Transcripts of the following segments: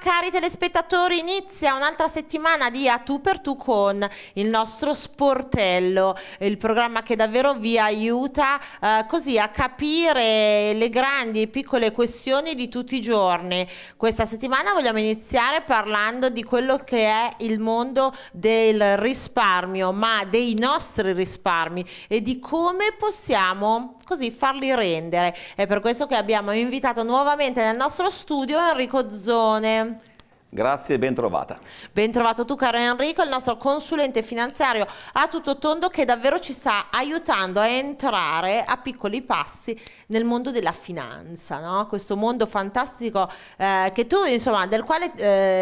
cari telespettatori, inizia un'altra settimana di A Tu per Tu con il nostro sportello, il programma che davvero vi aiuta eh, così a capire le grandi e piccole questioni di tutti i giorni. Questa settimana vogliamo iniziare parlando di quello che è il mondo del risparmio, ma dei nostri risparmi e di come possiamo così farli rendere. È per questo che abbiamo invitato nuovamente nel nostro studio Enrico Zone. Grazie e ben trovata. Ben tu caro Enrico, il nostro consulente finanziario a tutto tondo che davvero ci sta aiutando a entrare a piccoli passi nel mondo della finanza, no? questo mondo fantastico eh, che tu insomma del quale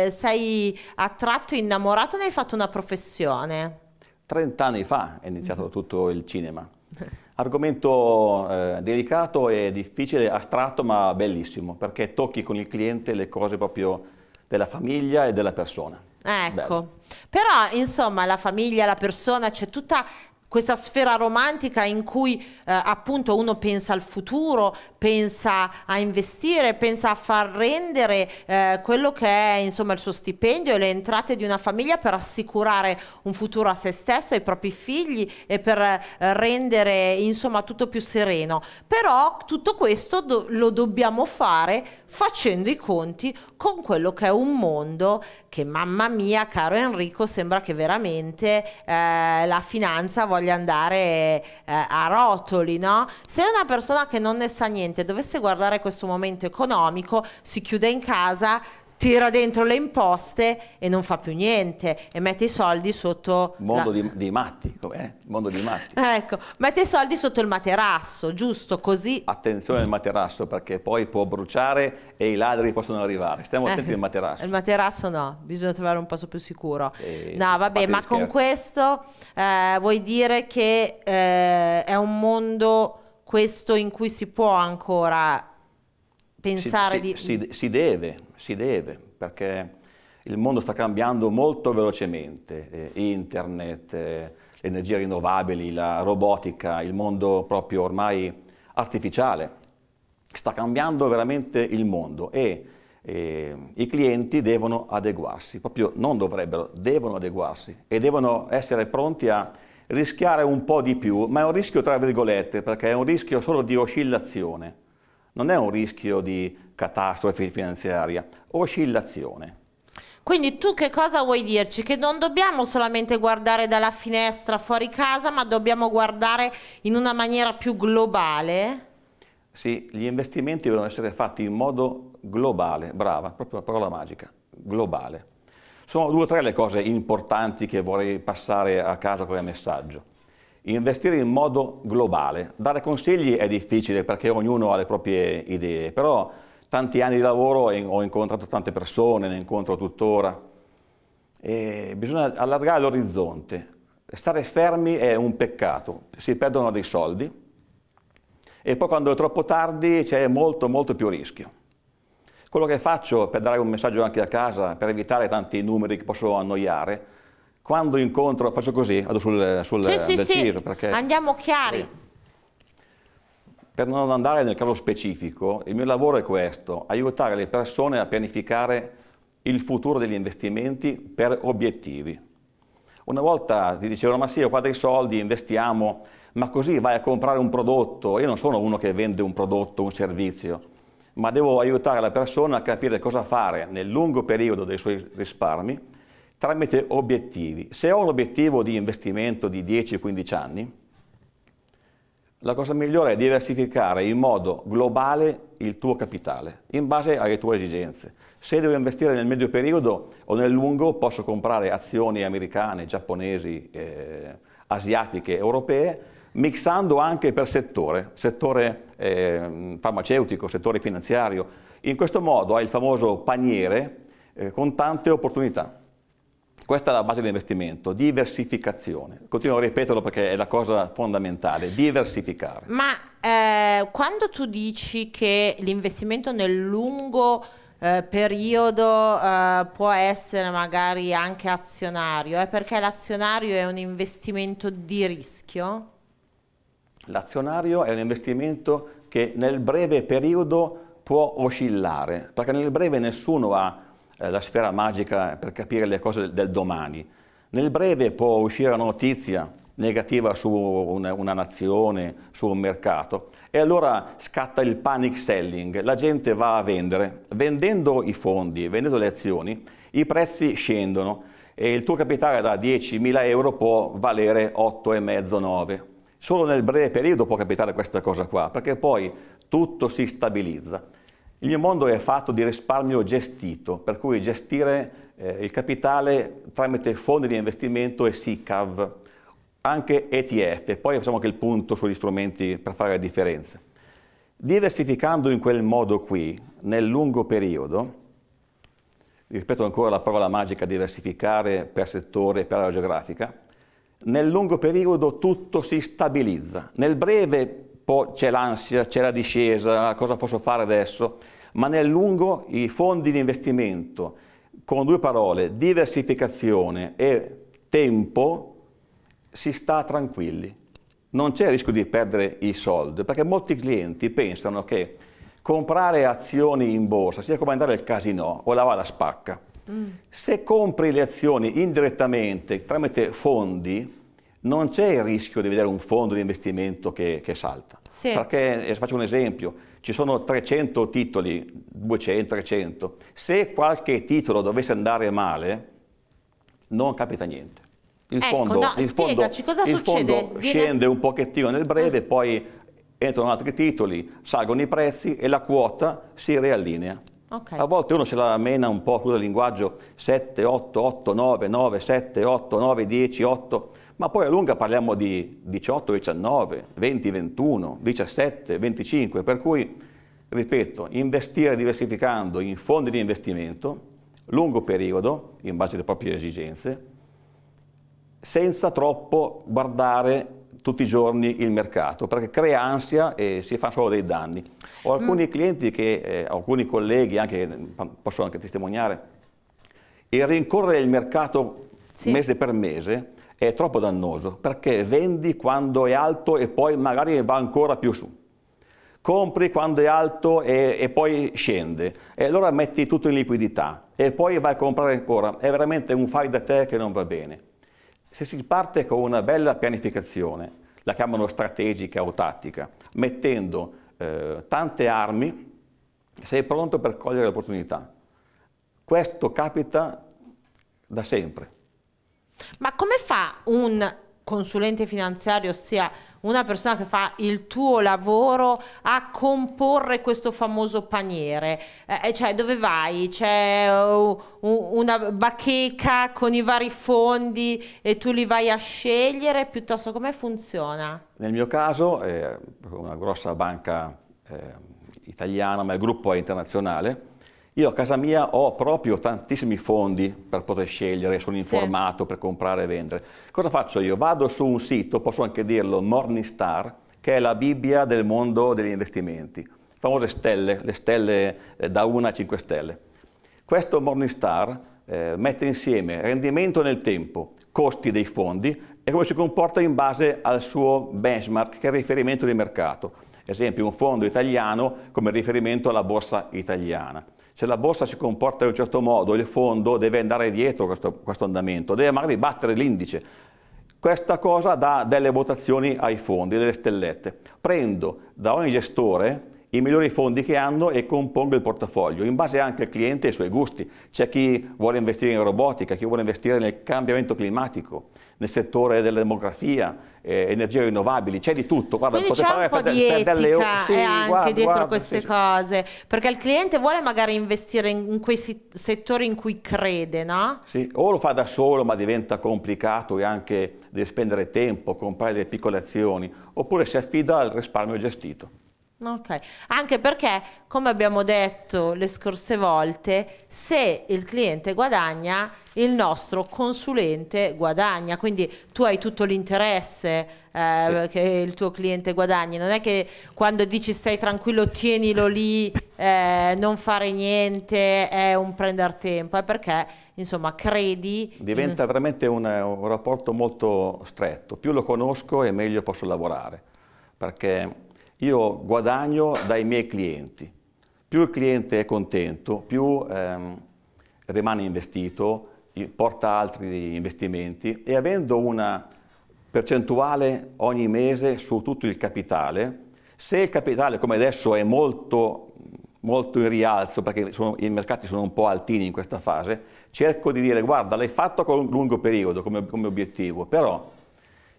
eh, sei attratto, innamorato, ne hai fatto una professione. Trent'anni fa è iniziato tutto il cinema. Argomento eh, delicato e difficile, astratto ma bellissimo, perché tocchi con il cliente le cose proprio della famiglia e della persona. Ecco, Bello. però insomma la famiglia, la persona, c'è tutta questa sfera romantica in cui eh, appunto uno pensa al futuro, pensa a investire, pensa a far rendere eh, quello che è insomma il suo stipendio e le entrate di una famiglia per assicurare un futuro a se stesso, ai propri figli e per eh, rendere insomma tutto più sereno. Però tutto questo do lo dobbiamo fare facendo i conti con quello che è un mondo che mamma mia caro Enrico sembra che veramente eh, la finanza voglia voglia andare eh, a rotoli, no? Se una persona che non ne sa niente dovesse guardare questo momento economico, si chiude in casa, tira dentro le imposte e non fa più niente e mette i soldi sotto... Mondo la... di, di, matti, eh? mondo di matti. ecco, mette i soldi sotto il materasso, giusto così. Attenzione al materasso perché poi può bruciare e i ladri possono arrivare, stiamo eh, attenti eh, al materasso. Il materasso no, bisogna trovare un posto più sicuro. E eh, no, vabbè, ma con questo eh, vuoi dire che eh, è un mondo questo in cui si può ancora pensare si, si, di... Si, si deve, si deve, perché il mondo sta cambiando molto velocemente, eh, internet, eh, le energie rinnovabili, la robotica, il mondo proprio ormai artificiale. Sta cambiando veramente il mondo e eh, i clienti devono adeguarsi, proprio non dovrebbero, devono adeguarsi e devono essere pronti a rischiare un po' di più, ma è un rischio tra virgolette perché è un rischio solo di oscillazione non è un rischio di catastrofe finanziaria, oscillazione. Quindi tu che cosa vuoi dirci? Che non dobbiamo solamente guardare dalla finestra fuori casa, ma dobbiamo guardare in una maniera più globale? Sì, gli investimenti devono essere fatti in modo globale, brava, proprio la parola magica, globale. Sono due o tre le cose importanti che vorrei passare a casa come messaggio. Investire in modo globale. Dare consigli è difficile perché ognuno ha le proprie idee, però tanti anni di lavoro ho incontrato tante persone, ne incontro tuttora. E bisogna allargare l'orizzonte. Stare fermi è un peccato, si perdono dei soldi e poi quando è troppo tardi c'è molto molto più rischio. Quello che faccio per dare un messaggio anche a casa, per evitare tanti numeri che possono annoiare, quando incontro, faccio così, vado sul, sul sì, sì, sì. Perché... andiamo chiari. Per non andare nel caso specifico, il mio lavoro è questo, aiutare le persone a pianificare il futuro degli investimenti per obiettivi. Una volta ti dicevano, ma sì, ho qua dei soldi, investiamo, ma così vai a comprare un prodotto. Io non sono uno che vende un prodotto, un servizio, ma devo aiutare la persona a capire cosa fare nel lungo periodo dei suoi risparmi tramite obiettivi. Se ho un obiettivo di investimento di 10-15 anni, la cosa migliore è diversificare in modo globale il tuo capitale, in base alle tue esigenze. Se devo investire nel medio periodo o nel lungo, posso comprare azioni americane, giapponesi, eh, asiatiche, europee, mixando anche per settore, settore eh, farmaceutico, settore finanziario. In questo modo hai il famoso paniere eh, con tante opportunità. Questa è la base dell'investimento, diversificazione. Continuo a ripeterlo perché è la cosa fondamentale, diversificare. Ma eh, quando tu dici che l'investimento nel lungo eh, periodo eh, può essere magari anche azionario, è perché l'azionario è un investimento di rischio? L'azionario è un investimento che nel breve periodo può oscillare, perché nel breve nessuno ha eh, la sfera magica per capire le cose del, del, domani. Nel breve può uscire una notizia negativa su una, una nazione, su un mercato, e allora scatta il panic selling, la gente va a vendere. Vendendo i fondi, vendendo le azioni, i prezzi scendono e il tuo capitale da 10.000 euro può valere 8,5-9. Solo nel breve periodo può capitare questa cosa qua, perché poi tutto si stabilizza. Il mio mondo è fatto di risparmio gestito, per cui gestire eh, il capitale tramite fondi di investimento e SICAV, anche ETF, poi facciamo anche il punto sugli strumenti per fare la differenza. Diversificando in quel modo qui, nel lungo periodo, ripeto ancora la parola magica diversificare per settore, e per area geografica, nel lungo periodo tutto si stabilizza. Nel breve po' c'è l'ansia, c'è la discesa, cosa posso fare adesso, ma nel lungo i fondi di investimento con due parole, diversificazione e tempo, si sta tranquilli. Non c'è il rischio di perdere i soldi, perché molti clienti pensano che comprare azioni in borsa sia come andare al casino o lavare la spacca. Mm. Se compri le azioni indirettamente tramite fondi, non c'è il rischio di vedere un fondo di investimento che, che salta. Sì. Perché, eh, faccio un esempio, ci sono 300 titoli, 200, 300. Se qualche titolo dovesse andare male, non capita niente. Il ecco, fondo, no, il fondo, il fondo Viene... scende un pochettino nel breve, poi entrano altri titoli, salgono i prezzi e la quota si riallinea. Okay. A volte uno se la mena un po', scusa il linguaggio, 7, 8, 8, 9, 9, 7, 8, 9, 10, 8 ma poi a lunga parliamo di 18, 19, 20, 21, 17, 25, per cui, ripeto, investire diversificando in fondi di investimento, lungo periodo, in base alle proprie esigenze, senza troppo guardare tutti i giorni il mercato, perché crea ansia e si fa solo dei danni. Ho alcuni mm. clienti che, eh, alcuni colleghi, anche, posso anche testimoniare, il rincorrere il mercato sì. mese per mese è troppo dannoso perché vendi quando è alto e poi magari va ancora più su. Compri quando è alto e, e poi scende e allora metti tutto in liquidità e poi vai a comprare ancora. È veramente un fai da te che non va bene. Se si parte con una bella pianificazione, la chiamano strategica o tattica, mettendo eh, tante armi, sei pronto per cogliere l'opportunità. Questo capita da sempre. Ma come fa un consulente finanziario, ossia una persona che fa il tuo lavoro a comporre questo famoso paniere. Eh, eh cioè dove vai? C'è uh, una bacheca con i vari fondi e tu li vai a scegliere piuttosto come funziona? Nel mio caso è eh, una grossa banca eh, italiana, ma il gruppo è internazionale, io a casa mia ho proprio tantissimi fondi per poter scegliere, sono informato sì. per comprare e vendere. Cosa faccio io? Vado su un sito, posso anche dirlo, Morningstar, che è la Bibbia del mondo degli investimenti. Famose stelle, le stelle eh, da 1 a 5 stelle. Questo Morningstar eh, mette insieme rendimento nel tempo, costi dei fondi e come si comporta in base al suo benchmark, che è il riferimento di mercato. Esempio, un fondo italiano come riferimento alla borsa italiana se la borsa si comporta in un certo modo, il fondo deve andare dietro questo, questo andamento, deve magari battere l'indice. Questa cosa dà delle votazioni ai fondi, delle stellette. Prendo da ogni gestore i migliori fondi che hanno e compongo il portafoglio, in base anche al cliente e ai suoi gusti. C'è chi vuole investire in robotica, chi vuole investire nel cambiamento climatico, nel settore della demografia, eh, energie rinnovabili, c'è di tutto. Guarda, Quindi c'è un po' per, di per etica delle... Eh, sì, anche guarda, dietro guarda, queste sì, cose, perché il cliente vuole magari investire in quei settori in cui crede, no? Sì, o lo fa da solo ma diventa complicato e anche deve spendere tempo, comprare delle piccole azioni, oppure si affida al risparmio gestito. Ok, anche perché, come abbiamo detto le scorse volte, se il cliente guadagna, il nostro consulente guadagna, quindi tu hai tutto l'interesse eh, sì. che il tuo cliente guadagni, non è che quando dici stai tranquillo, tienilo lì, eh, non fare niente, è un prendere tempo, è perché insomma credi... Diventa in... veramente un, un rapporto molto stretto, più lo conosco e meglio posso lavorare, perché io guadagno dai miei clienti. Più il cliente è contento, più ehm, rimane investito, porta altri investimenti e avendo una percentuale ogni mese su tutto il capitale, se il capitale come adesso è molto, molto in rialzo perché sono, i mercati sono un po' altini in questa fase, cerco di dire guarda l'hai fatto con un lungo periodo come, come obiettivo, però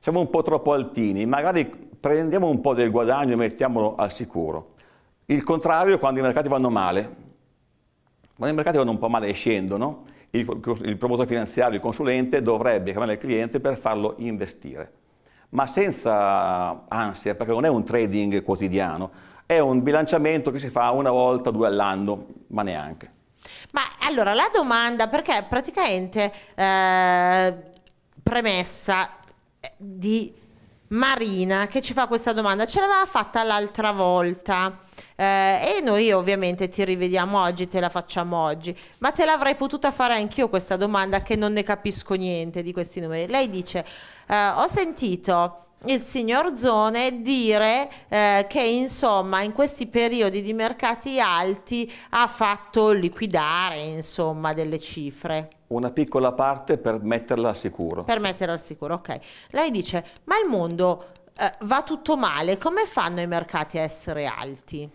siamo un po' troppo altini, magari prendiamo un po' del guadagno e mettiamolo al sicuro. Il contrario è quando i mercati vanno male. Quando i mercati vanno un po' male e scendono, il, il promotore finanziario, il consulente, dovrebbe chiamare il cliente per farlo investire. Ma senza ansia, perché non è un trading quotidiano, è un bilanciamento che si fa una volta, due all'anno, ma neanche. Ma allora la domanda, perché praticamente eh, premessa, di Marina che ci fa questa domanda, ce l'aveva fatta l'altra volta eh, e noi ovviamente ti rivediamo oggi, te la facciamo oggi, ma te l'avrei potuta fare anch'io questa domanda che non ne capisco niente di questi numeri. Lei dice, eh, ho sentito il signor Zone dire eh, che insomma in questi periodi di mercati alti ha fatto liquidare insomma delle cifre una piccola parte per metterla al sicuro. Per metterla al sicuro, ok. Lei dice, ma il mondo eh, va tutto male, come fanno i mercati a essere alti?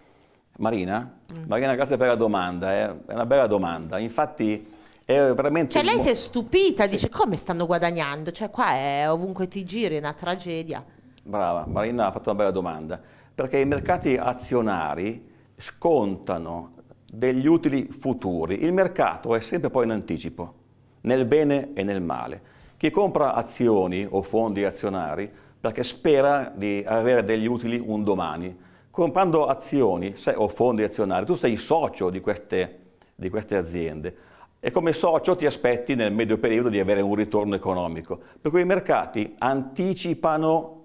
Marina? Mm. Marina, grazie per la domanda, eh. è una bella domanda. Infatti è veramente... Cioè lei si è stupita, dice come stanno guadagnando? Cioè qua è ovunque ti giri, è una tragedia. Brava, Marina ha fatto una bella domanda, perché i mercati azionari scontano degli utili futuri. Il mercato è sempre poi in anticipo nel bene e nel male. Chi compra azioni o fondi azionari perché spera di avere degli utili un domani, comprando azioni o fondi azionari tu sei socio di queste, di queste aziende e come socio ti aspetti nel medio periodo di avere un ritorno economico. Per cui i mercati anticipano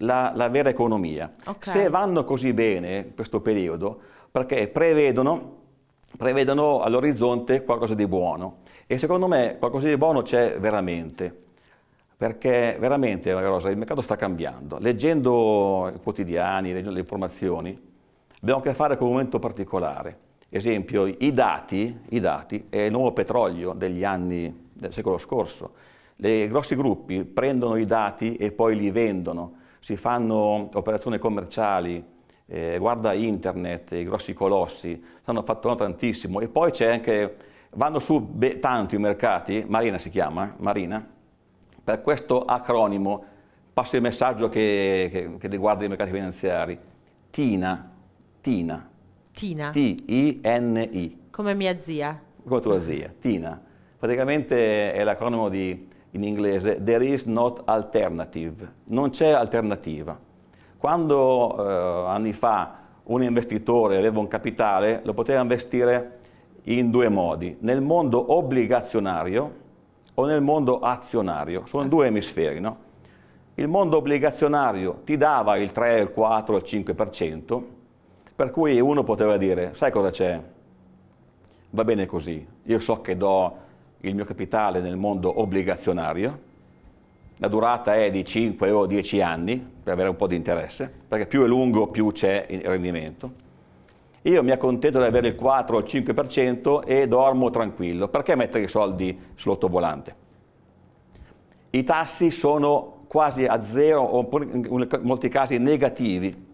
la, la vera economia. Okay. Se vanno così bene in questo periodo, perché prevedono prevedono all'orizzonte qualcosa di buono e secondo me qualcosa di buono c'è veramente perché veramente Rosa, il mercato sta cambiando. Leggendo i quotidiani, leggendo le informazioni, abbiamo a che fare con un momento particolare. Esempio, i dati, i dati è il nuovo petrolio degli anni del secolo scorso. I grossi gruppi prendono i dati e poi li vendono, si fanno operazioni commerciali eh, guarda internet, i grossi colossi, stanno fatturando tantissimo e poi c'è anche, vanno su tanto i mercati, Marina si chiama, Marina, per questo acronimo passo il messaggio che, che, che riguarda i mercati finanziari, TINA, TINA, Tina. T-I-N-I. Come mia zia. Come tua zia, Tina. Praticamente è l'acronimo di, in inglese There is not alternative. Non c'è alternativa. Quando eh, anni fa un investitore aveva un capitale, lo poteva investire in due modi, nel mondo obbligazionario o nel mondo azionario, sono due emisferi. No? Il mondo obbligazionario ti dava il 3, il 4, il 5%, per cui uno poteva dire, sai cosa c'è? Va bene così, io so che do il mio capitale nel mondo obbligazionario, la durata è di 5 o 10 anni, per avere un po' di interesse, perché più è lungo più c'è il rendimento. Io mi accontento di avere il 4 o il 5% e dormo tranquillo. Perché mettere i soldi sull'ottovolante? I tassi sono quasi a zero o in molti casi negativi.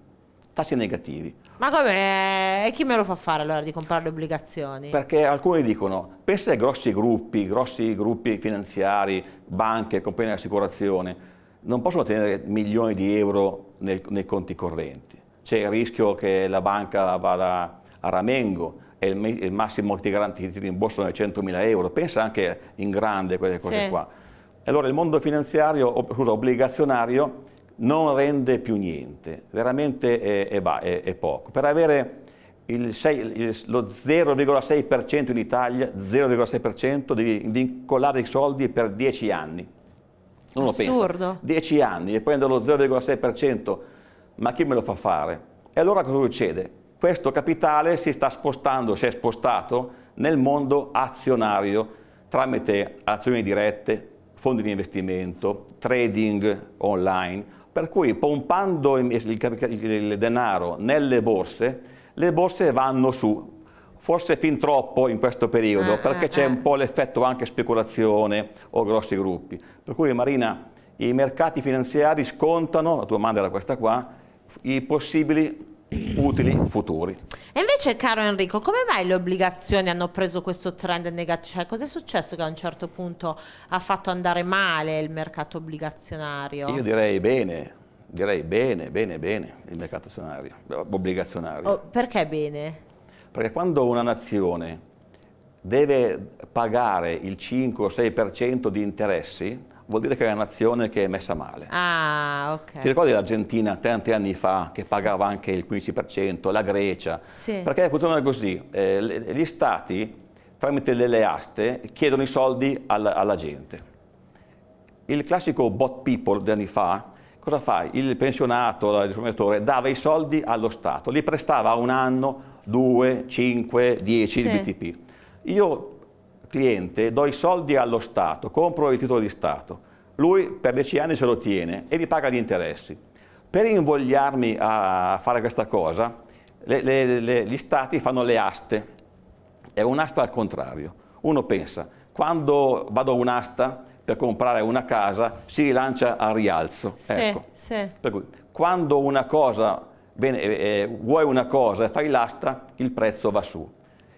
Tassi negativi. Ma come? Eh, e chi me lo fa fare allora di comprare le obbligazioni? Perché alcuni dicono, pensa ai grossi gruppi, grossi gruppi finanziari, banche, compagnie di assicurazione, non possono tenere milioni di euro nel, nei conti correnti. C'è il rischio che la banca vada a Ramengo e il, il massimo che ti garanti ti rimborsano è 100.000 euro. Pensa anche in grande quelle cose sì. qua. Allora il mondo finanziario, scusa, obbligazionario non rende più niente, veramente è, è, è, è poco. Per avere il 6, il, lo 0,6% in Italia, 0,6% devi vincolare i soldi per 10 anni. Non Assurdo. lo pensa. 10 anni e prendo lo 0,6%, ma chi me lo fa fare? E allora cosa succede? Questo capitale si sta spostando, si è spostato nel mondo azionario tramite azioni dirette, fondi di investimento, trading online, per cui pompando il denaro nelle borse, le borse vanno su, forse fin troppo in questo periodo, ah, perché ah, c'è ah. un eh. po' l'effetto anche speculazione o grossi gruppi. Per cui Marina, i mercati finanziari scontano, la tua domanda era questa qua, i possibili utili futuri. E invece, caro Enrico, come mai le obbligazioni hanno preso questo trend negativo? Cioè, cos'è successo che a un certo punto ha fatto andare male il mercato obbligazionario? Io direi bene, direi bene, bene, bene il mercato obbligazionario. Oh, perché bene? Perché quando una nazione deve pagare il 5 o 6% di interessi, vuol dire che è una nazione che è messa male. Ah, ok. Ti ricordi l'Argentina tanti anni fa che pagava sì. anche il 15%, la Grecia? Sì. Perché funziona così, eh, gli stati tramite delle aste chiedono i soldi alla, alla gente. Il classico bot people di anni fa, cosa fa? Il pensionato, il risparmiatore, dava i soldi allo Stato, li prestava un anno, 2, 5, 10 di BTP. Io, cliente, do i soldi allo Stato, compro il titolo di Stato, lui per 10 anni se lo tiene e mi paga gli interessi. Per invogliarmi a fare questa cosa, le, le, le, gli stati fanno le aste, è un'asta al contrario. Uno pensa, quando vado a un'asta per comprare una casa si rilancia a rialzo. Sì, ecco. sì. Per cui, quando una cosa Bene, eh, eh, vuoi una cosa, e fai l'asta, il prezzo va su.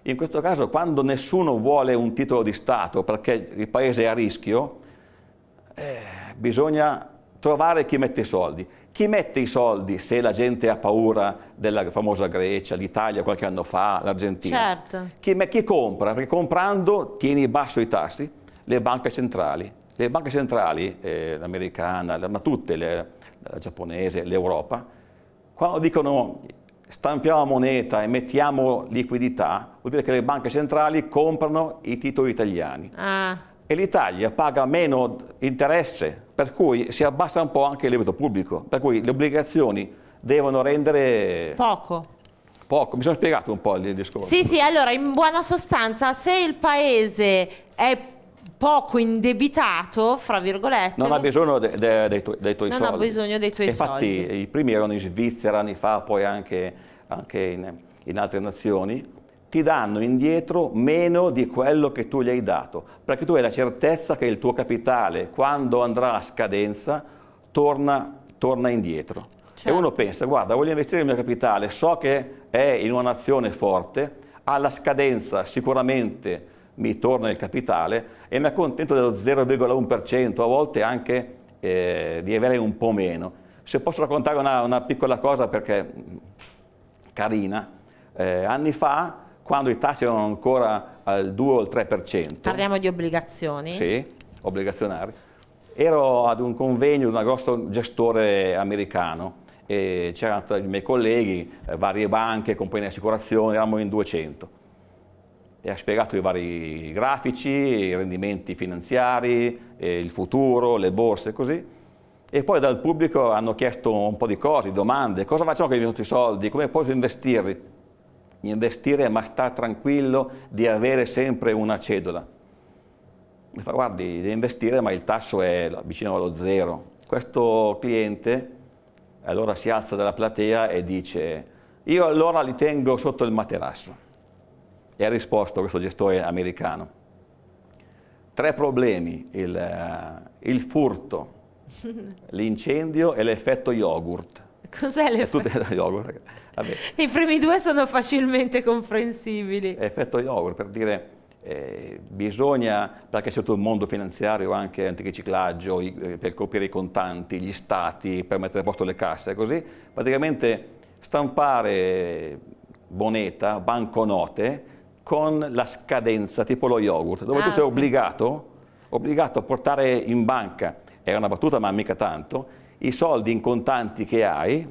In questo caso, quando nessuno vuole un titolo di Stato perché il paese è a rischio, eh, bisogna trovare chi mette i soldi. Chi mette i soldi se la gente ha paura della famosa Grecia, l'Italia qualche anno fa, l'Argentina? Certo. Chi, chi, compra? Perché comprando tieni basso i tassi, le banche centrali. Le banche centrali, eh, l'americana, ma tutte, le, la giapponese, l'Europa, quando dicono stampiamo moneta e mettiamo liquidità, vuol dire che le banche centrali comprano i titoli italiani. Ah. E l'Italia paga meno interesse, per cui si abbassa un po' anche il debito pubblico, per cui le obbligazioni devono rendere... Poco. Poco, mi sono spiegato un po' il discorso. Sì, sì, allora in buona sostanza se il paese è poco indebitato, fra virgolette. Non ha bisogno de, de, de, tu, dei tuoi non soldi. Non ha bisogno dei tuoi Infatti, soldi. Infatti i primi erano in Svizzera anni fa, poi anche, anche in, in altre nazioni. Ti danno indietro meno di quello che tu gli hai dato, perché tu hai la certezza che il tuo capitale, quando andrà a scadenza, torna, torna indietro. Certo. E uno pensa, guarda, voglio investire il mio capitale, so che è in una nazione forte, alla scadenza sicuramente mi torna il capitale e mi accontento dello 0,1%, a volte anche eh, di avere un po' meno. Se posso raccontare una, una piccola cosa perché mm, carina, eh, anni fa quando i tassi erano ancora al 2 o al 3%. Parliamo di obbligazioni? Sì, obbligazionari. Ero ad un convegno di un grosso gestore americano e c'erano i miei colleghi, eh, varie banche, compagnie di assicurazione, eravamo in 200 e ha spiegato i vari grafici, i rendimenti finanziari, eh, il futuro, le borse e così. E poi dal pubblico hanno chiesto un po' di cose, domande, cosa facciamo con i nostri soldi, come posso investirli? Investire ma sta tranquillo di avere sempre una cedola. Mi fa guardi, devi investire ma il tasso è vicino allo zero. Questo cliente allora si alza dalla platea e dice io allora li tengo sotto il materasso e ha risposto questo gestore americano. Tre problemi, il, eh, il furto, l'incendio e l'effetto yogurt. Cos'è l'effetto yogurt? Vabbè. I primi due sono facilmente comprensibili. Effetto yogurt, per dire eh, bisogna, perché c'è tutto il mondo finanziario, anche antiriciclaggio, eh, per coprire i contanti, gli stati, per mettere a posto le casse, così, praticamente stampare moneta, banconote, con la scadenza, tipo lo yogurt, dove ah, tu sei obbligato, obbligato a portare in banca, è una battuta ma mica tanto, i soldi in contanti che hai,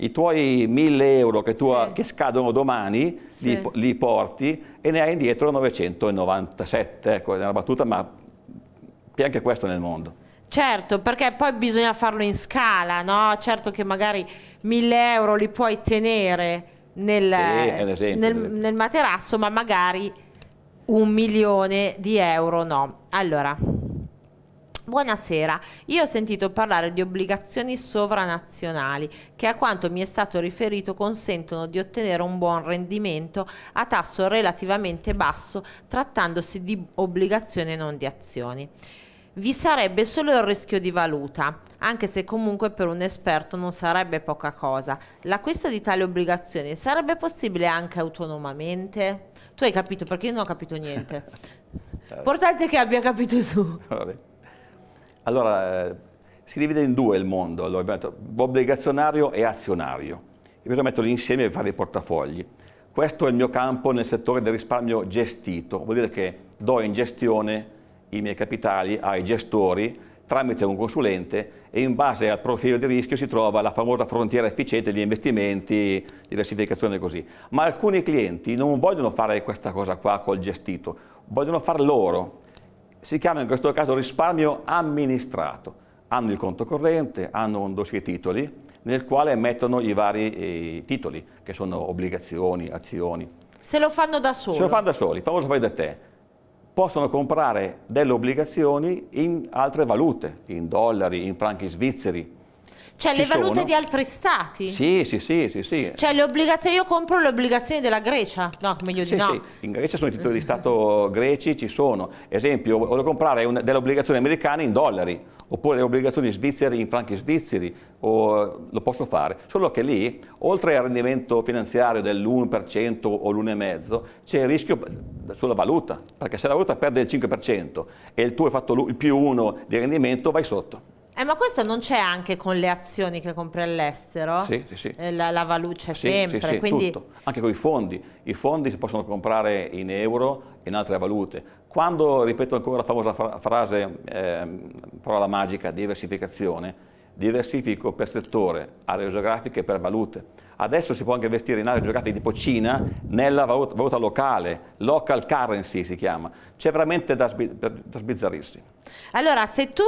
i tuoi 1000 euro che, tu sì. ha, che scadono domani, sì. li, li, porti e ne hai indietro 997, ecco, è una battuta ma c'è anche questo nel mondo. Certo, perché poi bisogna farlo in scala, no? Certo che magari 1000 euro li puoi tenere, nel, sì, nel, nel materasso, ma magari un milione di euro no. Allora, Buonasera, io ho sentito parlare di obbligazioni sovranazionali che a quanto mi è stato riferito consentono di ottenere un buon rendimento a tasso relativamente basso trattandosi di obbligazioni e non di azioni vi sarebbe solo il rischio di valuta, anche se comunque per un esperto non sarebbe poca cosa. L'acquisto di tali obbligazioni sarebbe possibile anche autonomamente? Tu hai capito perché io non ho capito niente. Importante che abbia capito tu. Vabbè. Allora, eh, si divide in due il mondo, allora, obbligazionario e azionario. Bisogna metterli insieme e fare i portafogli. Questo è il mio campo nel settore del risparmio gestito, vuol dire che do in gestione i miei capitali ai gestori tramite un consulente e in base al profilo di rischio si trova la famosa frontiera efficiente degli investimenti, diversificazione e così. Ma alcuni clienti non vogliono fare questa cosa qua col gestito, vogliono far loro. Si chiama in questo caso risparmio amministrato. Hanno il conto corrente, hanno un dossier titoli nel quale mettono i vari eh, titoli che sono obbligazioni, azioni. Se lo fanno da soli. Se lo fanno da soli, il famoso fai da te possono comprare delle obbligazioni in altre valute, in dollari, in franchi svizzeri. Cioè Ci le valute sono. di altri stati? Sì, sì, sì, sì, sì. Cioè le obbligazioni, io compro le obbligazioni della Grecia, no, meglio di sì, no. Sì. in Grecia sono i titoli di Stato greci, ci sono. Esempio, voglio comprare delle obbligazioni americane in dollari oppure le obbligazioni svizzere in franchi svizzeri, eh, lo posso fare, solo che lì, oltre al rendimento finanziario dell'1% o l'1,5%, c'è il rischio sulla valuta, perché se la valuta perde il 5% e il tuo hai fatto il più 1 di rendimento, vai sotto. Eh, ma questo non c'è anche con le azioni che compri all'estero? Sì, sì, sì. Eh, la, la valuta c'è sì, sempre, sì, sì, quindi... Tutto. Anche con i fondi. I fondi si possono comprare in euro in altre valute. Quando ripeto ancora la famosa frase, eh, parola magica, diversificazione, diversifico per settore, aree geografiche e per valute. Adesso si può anche investire in aree geografiche tipo Cina nella valuta, locale, local currency si chiama. C'è veramente da, da sbizzarrirsi. Allora, se tu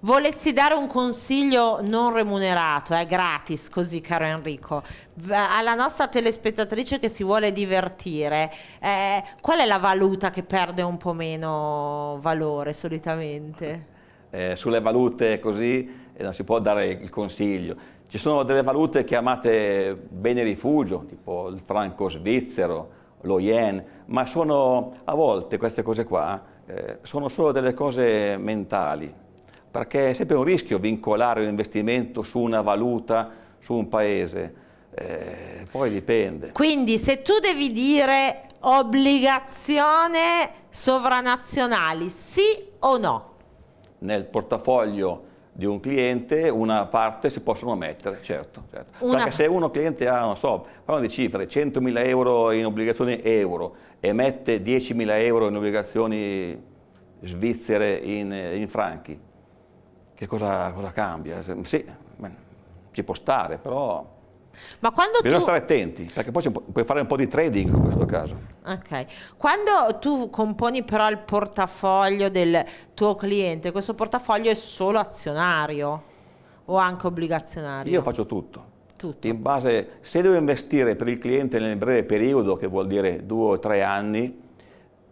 volessi dare un consiglio non remunerato, eh, gratis, così caro Enrico, alla nostra telespettatrice che si vuole divertire, eh, qual è la valuta che perde un po' meno valore solitamente? Eh, sulle valute così eh, non si può dare il consiglio. Ci sono delle valute chiamate bene rifugio, tipo il franco svizzero, lo yen, ma sono a volte queste cose qua eh, sono solo delle cose mentali perché è sempre un rischio vincolare un investimento su una valuta, su un paese, eh, poi dipende. Quindi se tu devi dire obbligazione sovranazionali, sì o no? Nel portafoglio di un cliente una parte si possono mettere, certo. certo. Una... Perché se uno cliente ha, non so, parliamo di cifre, 100.000 euro in obbligazioni euro e mette 10.000 euro in obbligazioni svizzere in, in franchi, che cosa, cosa cambia? Sì, beh, ci può stare, però... Ma quando Bisogna tu... stare attenti, perché poi puoi fare un po' di trading in questo caso. Ok. Quando tu componi però il portafoglio del tuo cliente, questo portafoglio è solo azionario o anche obbligazionario? Io faccio tutto. Tutto. In base, se devo investire per il cliente nel breve periodo, che vuol dire due o tre anni,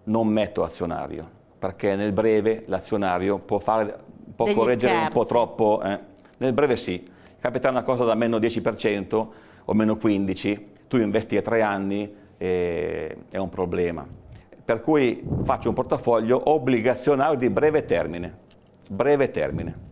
non metto azionario, perché nel breve l'azionario può fare può Degli correggere scherzi. un po' troppo. Eh. Nel breve sì, capita una cosa da meno 10% o meno 15%, tu investi a tre anni e è un problema. Per cui faccio un portafoglio obbligazionario di breve termine. Breve termine.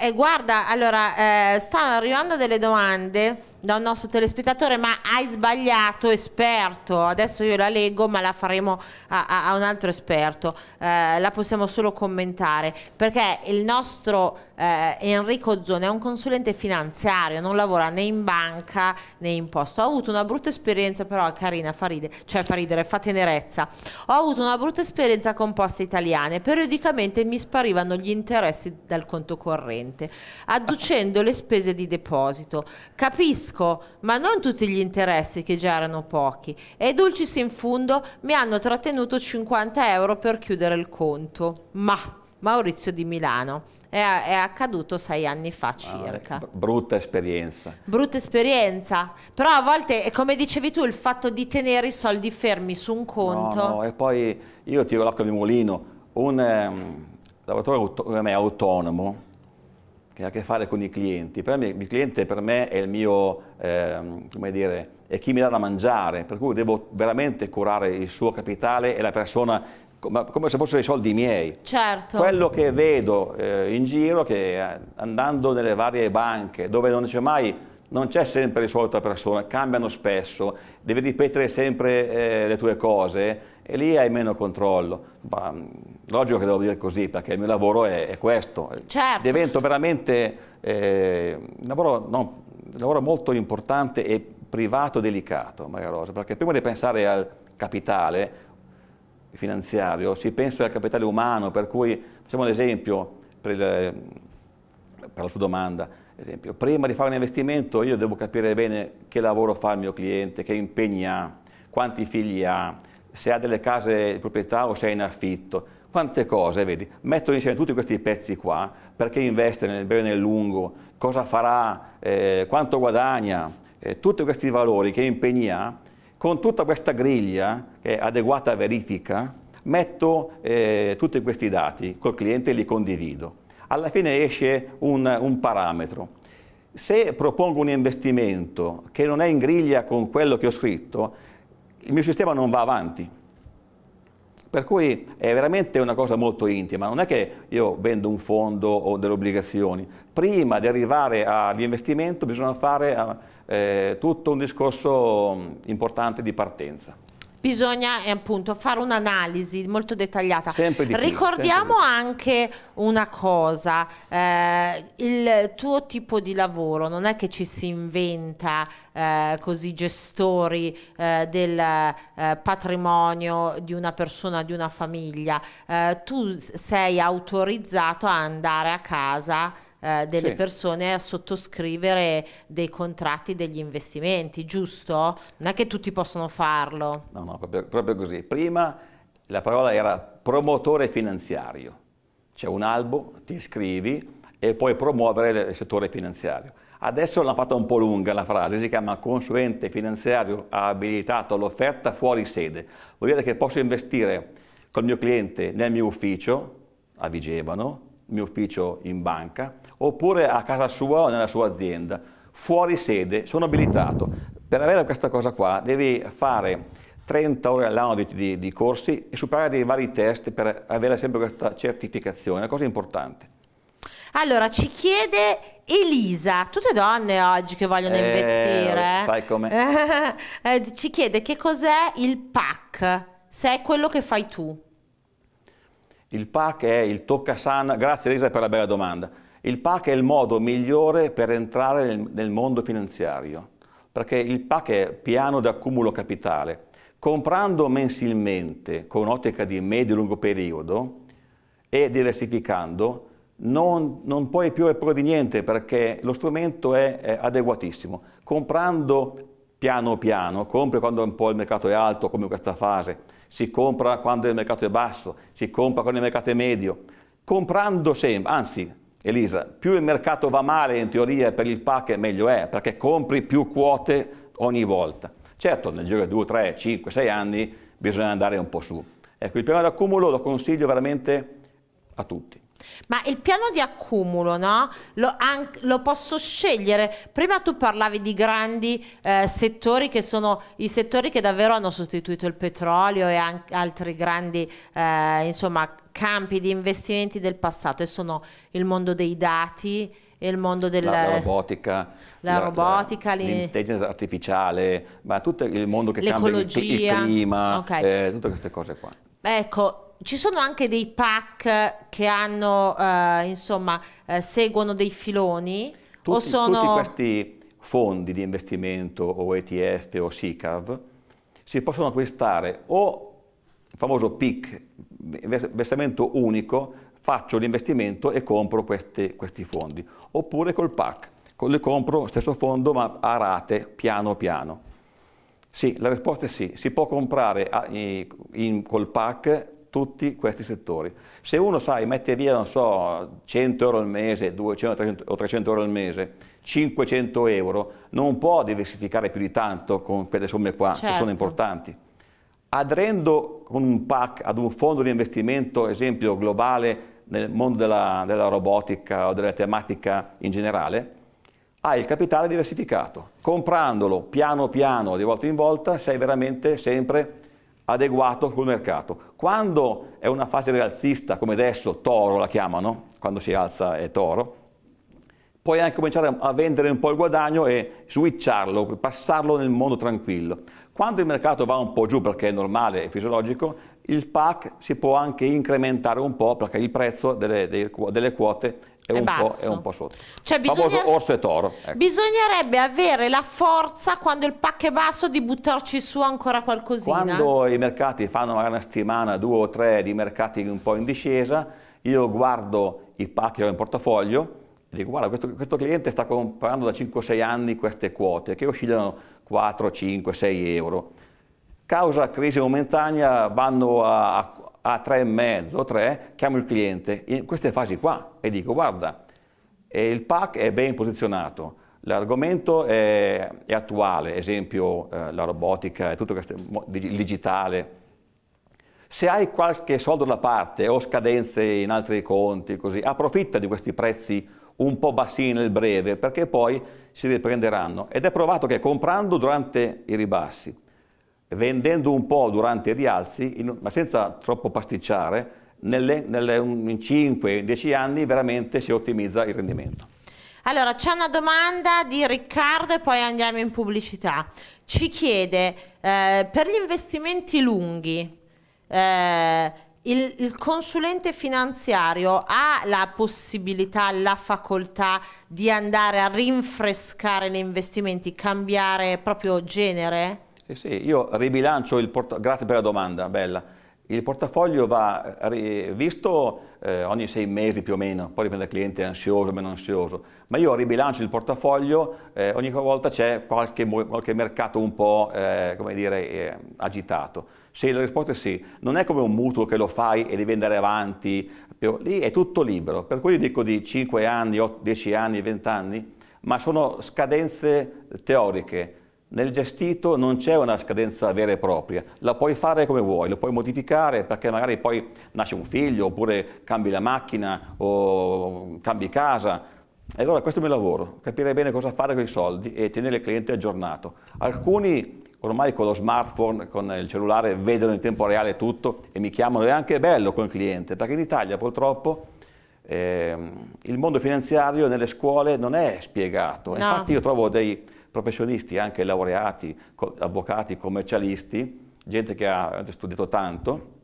Eh, guarda, allora, eh, stanno arrivando delle domande da un nostro telespettatore, ma hai sbagliato esperto, adesso io la leggo ma la faremo a, a, a un altro esperto, eh, la possiamo solo commentare, perché il nostro eh, Enrico Zone è un consulente finanziario, non lavora né in banca né in posto. Ho avuto una brutta esperienza, però carina, fa ridere, cioè fa ridere, fa tenerezza. Ho avuto una brutta esperienza con poste italiane, periodicamente mi sparivano gli interessi dal conto corrente, adducendo le spese di deposito. Capisco, ma non tutti gli interessi che già erano pochi. E Dulcis in fondo mi hanno trattenuto 50 euro per chiudere il conto. Ma Maurizio di Milano. È, è, accaduto sei anni fa ah, circa. Ah, brutta esperienza. Brutta esperienza, però a volte, come dicevi tu, il fatto di tenere i soldi fermi su un conto. No, no. e poi io tiro l'acqua di mulino. Un ehm, lavoratore auto me, autonomo che ha a che fare con i clienti, per me, il cliente per me è il mio, ehm, come dire, è chi mi dà da mangiare, per cui devo veramente curare il suo capitale e la persona come se fossero i soldi miei. Certo. Quello che vedo eh, in giro, che eh, andando nelle varie banche, dove non c'è mai, non c'è sempre il solito persona, cambiano spesso, devi ripetere sempre eh, le tue cose e lì hai meno controllo. Ma, mm, logico che devo dire così, perché il mio lavoro è, è questo. Certo. Divento veramente eh, un lavoro, no, un lavoro molto importante e privato, delicato, Maria Rosa, perché prima di pensare al capitale, finanziario, si pensa al capitale umano, per cui facciamo l'esempio per, per, la sua domanda, esempio, prima di fare un investimento io devo capire bene che lavoro fa il mio cliente, che impegni ha, quanti figli ha, se ha delle case di proprietà o se è in affitto, quante cose, vedi, metto insieme tutti questi pezzi qua, perché investe nel breve e nel lungo, cosa farà, eh, quanto guadagna, eh, tutti questi valori che impegni ha, con tutta questa griglia, che è adeguata verifica, metto eh, tutti questi dati col cliente e li condivido. Alla fine esce un, un parametro. Se propongo un investimento che non è in griglia con quello che ho scritto, il mio sistema non va avanti. Per cui è veramente una cosa molto intima, non è che io vendo un fondo o delle obbligazioni. Prima di arrivare all'investimento bisogna fare eh, tutto un discorso mm, importante di partenza bisogna eh, appunto fare un'analisi molto dettagliata. Più, Ricordiamo anche una cosa, eh, il tuo tipo di lavoro non è che ci si inventa eh, così gestori eh, del eh, patrimonio di una persona, di una famiglia, eh, tu sei autorizzato a andare a casa eh, delle sì. persone a sottoscrivere dei contratti degli investimenti, giusto? Non è che tutti possono farlo. No, no, proprio, proprio così. Prima la parola era promotore finanziario. C'è un albo, ti iscrivi e puoi promuovere il settore finanziario. Adesso l'hanno fatta un po' lunga la frase, si chiama consulente finanziario abilitato all'offerta fuori sede. Vuol dire che posso investire col mio cliente nel mio ufficio a Vigevano, mio ufficio in banca, oppure a casa sua o nella sua azienda, fuori sede, sono abilitato. Per avere questa cosa qua devi fare 30 ore all'anno di, di, di, corsi e superare dei vari test per avere sempre questa certificazione, una cosa importante. Allora, ci chiede Elisa, tutte donne oggi che vogliono eh, investire. Sai come? Eh, ci chiede che cos'è il PAC, se è quello che fai tu. Il PAC è il toccasana, grazie Elisa per la bella domanda, il PAC è il modo migliore per entrare nel, nel mondo finanziario, perché il PAC è piano d'accumulo capitale. Comprando mensilmente con ottica di medio e lungo periodo e diversificando, non, non, puoi più eporre di niente perché lo strumento è, è, adeguatissimo. Comprando piano piano, compri quando un po' il mercato è alto, come in questa fase, si compra quando il mercato è basso, si compra quando il mercato è medio. Comprando sempre, anzi Elisa, più il mercato va male in teoria per il PAC meglio è, perché compri più quote ogni volta. Certo, nel giro di 2, 3, 5, 6 anni bisogna andare un po' su. Ecco, il piano d'accumulo lo consiglio veramente a tutti. Ma il piano di accumulo, no? Lo, lo posso scegliere. Prima tu parlavi di grandi eh, settori che sono i settori che davvero hanno sostituito il petrolio e anche altri grandi, eh, insomma, campi di investimenti del passato e sono il mondo dei dati il mondo della robotica, la, robotica l'intelligenza artificiale, ma tutto il mondo che cambia il, il clima, okay. eh, tutte queste cose qua. Ecco, ci sono anche dei pack che hanno, eh, insomma, eh, seguono dei filoni? Tutti, sono... tutti, questi fondi di investimento o ETF o SICAV si possono acquistare o il famoso PIC, investimento unico, faccio l'investimento e compro questi, questi fondi, oppure col PAC, le compro stesso fondo ma a rate, piano piano. Sì, la risposta è sì, si può comprare in, in, col PAC tutti questi settori. Se uno, sai, mette via, non so, 100 euro al mese, 200 300, o 300 euro al mese, 500 euro, non può diversificare più di tanto con quelle somme qua, certo. che sono certo. importanti. Aderendo con un PAC ad un fondo di investimento, esempio, globale nel mondo della, della robotica o della tematica in generale, hai il capitale diversificato. Comprandolo piano piano, di volta in volta, sei veramente sempre adeguato col mercato. Quando è una fase rialzista, come adesso, toro la chiamano, quando si alza è toro, puoi anche cominciare a vendere un po' il guadagno e switcharlo, passarlo nel mondo tranquillo. Quando il mercato va un po' giù, perché è normale e fisiologico, il PAC si può anche incrementare un po' perché il prezzo delle, delle quote è, è, un è, un po', sotto. Cioè, bisogna... Famoso orso e toro. Ecco. Bisognerebbe avere la forza quando il PAC è basso di buttarci su ancora qualcosina. Quando i mercati fanno magari una settimana, due o tre di mercati un po' in discesa, io guardo i PAC che ho in portafoglio e dico guarda questo, questo cliente sta comprando da 5-6 anni queste quote che oscillano 4, 5, 6 euro Causa crisi momentanea vanno a, a 3,5, tre, chiamo il cliente in queste fasi qua e dico guarda, il PAC è ben posizionato, l'argomento è, è, attuale, esempio eh, la robotica e tutto questo, il digitale. Se hai qualche soldo da parte o scadenze in altri conti, così, approfitta di questi prezzi un po' bassini nel breve perché poi si riprenderanno ed è provato che comprando durante i ribassi vendendo un po' durante i rialzi, in, ma senza troppo pasticciare, nelle, nelle, in 5-10 anni veramente si ottimizza il rendimento. Allora, c'è una domanda di Riccardo e poi andiamo in pubblicità. Ci chiede, eh, per gli investimenti lunghi, eh, il, il, consulente finanziario ha la possibilità, la facoltà di andare a rinfrescare gli investimenti, cambiare proprio genere? Sì, sì, io ribilancio il portafoglio, grazie per la domanda, bella. Il portafoglio va visto eh, ogni sei mesi più o meno, poi dipende dal cliente ansioso o meno ansioso, ma io ribilancio il portafoglio, eh, ogni volta c'è qualche, qualche, mercato un po' eh, dire, eh, agitato. Se la risposta è sì, non è come un mutuo che lo fai e devi andare avanti, lì è tutto libero, per cui dico di 5 anni, 8, 10 anni, 20 anni, ma sono scadenze teoriche nel gestito non c'è una scadenza vera e propria, la puoi fare come vuoi, lo puoi modificare perché magari poi nasce un figlio oppure cambi la macchina o cambi casa. E allora questo è il mio lavoro, capire bene cosa fare con i soldi e tenere il cliente aggiornato. Alcuni ormai con lo smartphone, con il cellulare, vedono in tempo reale tutto e mi chiamano, è anche bello con il cliente, perché in Italia purtroppo eh, il mondo finanziario nelle scuole non è spiegato. No. Infatti io trovo dei professionisti, anche laureati, avvocati, commercialisti, gente che ha studiato tanto,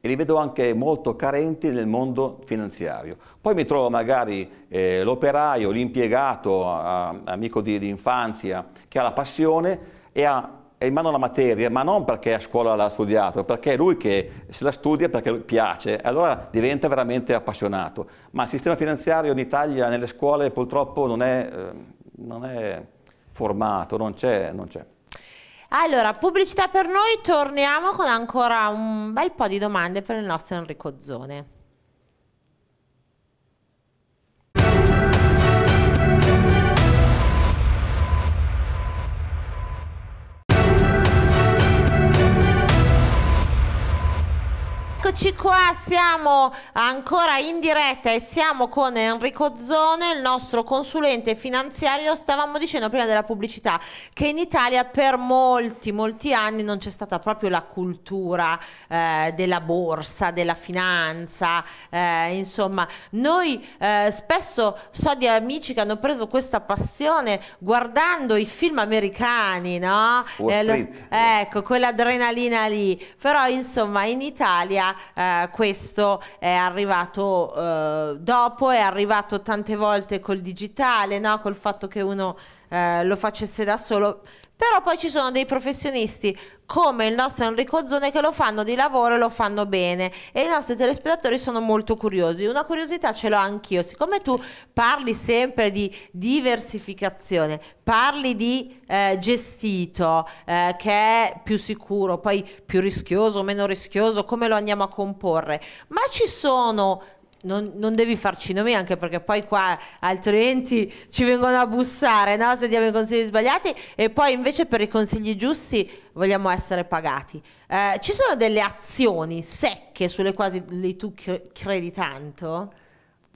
e li vedo anche molto carenti nel mondo finanziario. Poi mi trovo magari eh, l'operaio, l'impiegato, amico di, di, infanzia, che ha la passione e ha in mano la materia, ma non perché a scuola l'ha studiato, perché è lui che se la studia perché piace, allora diventa veramente appassionato. Ma il sistema finanziario in Italia, nelle scuole, purtroppo non è... Eh, non è formato, non c'è. Allora, pubblicità per noi, torniamo con ancora un bel po' di domande per il nostro Enrico Zone. Eccoci qua, siamo ancora in diretta e siamo con Enrico Zone, il nostro consulente finanziario. Stavamo dicendo prima della pubblicità che in Italia per molti, molti anni non c'è stata proprio la cultura eh, della borsa, della finanza, eh, insomma. Noi eh, spesso so di amici che hanno preso questa passione guardando i film americani, no? Wall eh, Street. ecco, quell'adrenalina lì. Però insomma in Italia eh, questo è arrivato eh, dopo, è arrivato tante volte col digitale, no? col fatto che uno eh, lo facesse da solo, però poi ci sono dei professionisti come il nostro Enrico Zone che lo fanno di lavoro e lo fanno bene e i nostri telespettatori sono molto curiosi. Una curiosità ce l'ho anch'io, siccome tu parli sempre di diversificazione, parli di eh, gestito eh, che è più sicuro, poi più rischioso, meno rischioso, come lo andiamo a comporre, ma ci sono non, non, devi farci nomi anche perché poi qua altri enti ci vengono a bussare no? se diamo i consigli sbagliati e poi invece per i consigli giusti vogliamo essere pagati. Eh, ci sono delle azioni secche sulle quali tu credi tanto?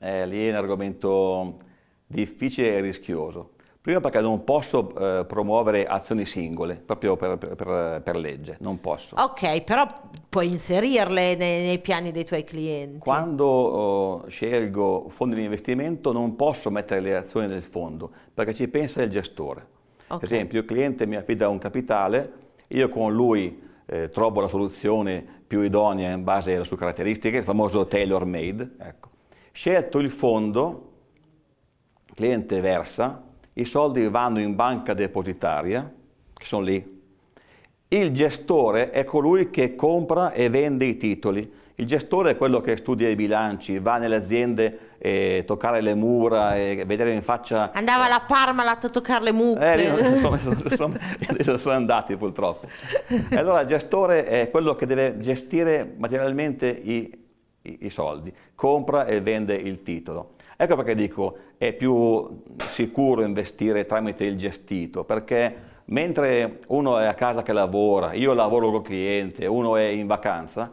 Eh, lì è un argomento difficile e rischioso. Prima perché non posso eh, promuovere azioni singole, proprio per, per, per, legge, non posso. Ok, però puoi inserirle nei, nei piani dei tuoi clienti. Quando oh, scelgo fondi di investimento non posso mettere le azioni del fondo, perché ci pensa il gestore. Okay. Per esempio, il cliente mi affida un capitale, io con lui eh, trovo la soluzione più idonea in base alle sue caratteristiche, il famoso tailor made. Ecco. Scelto il fondo, il cliente versa, i soldi vanno in banca depositaria, che sono lì. Il gestore è colui che compra e vende i titoli. Il gestore è quello che studia i bilanci, va nelle aziende e toccare le mura e vedere in faccia... Andava alla Parmalat a toccare le mura. Eh, insomma, insomma, sono, sono andati purtroppo. E allora il gestore è quello che deve gestire materialmente i, i, i soldi, compra e vende il titolo. Ecco perché dico è più sicuro investire tramite il gestito, perché mentre uno è a casa che lavora, io lavoro col cliente, uno è in vacanza,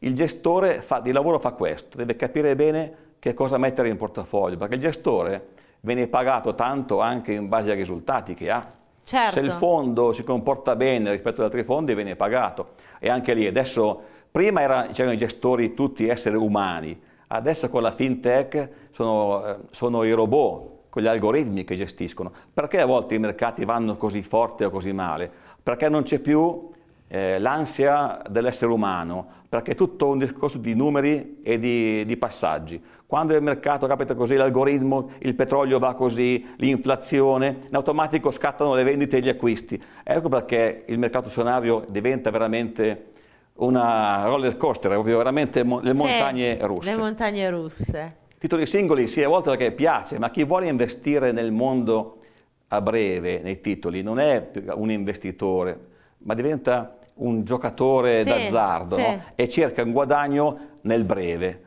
il gestore fa, di lavoro fa questo, deve capire bene che cosa mettere in portafoglio, perché il gestore viene pagato tanto anche in base ai risultati che ha. Certo. Se il certo. fondo si comporta bene rispetto ad altri fondi viene pagato. E anche lì, adesso, prima erano, c'erano i gestori tutti esseri umani, Adesso con la fintech sono, eh, sono i robot, con gli algoritmi che gestiscono. Perché a volte i mercati vanno così forte o così male? Perché non c'è più eh, l'ansia dell'essere umano, perché è tutto un discorso di numeri e di, di passaggi. Quando il mercato capita così, l'algoritmo, il petrolio va così, l'inflazione, in automatico scattano le vendite e gli acquisti. Ecco perché il mercato azionario diventa veramente una roller coaster, proprio veramente mo le montagne russe. Le montagne russe. Titoli singoli sì, a volte perché piace, ma chi vuole investire nel mondo a breve, nei titoli, non è un investitore, ma diventa un giocatore sì, d'azzardo sì. no? e cerca un guadagno nel breve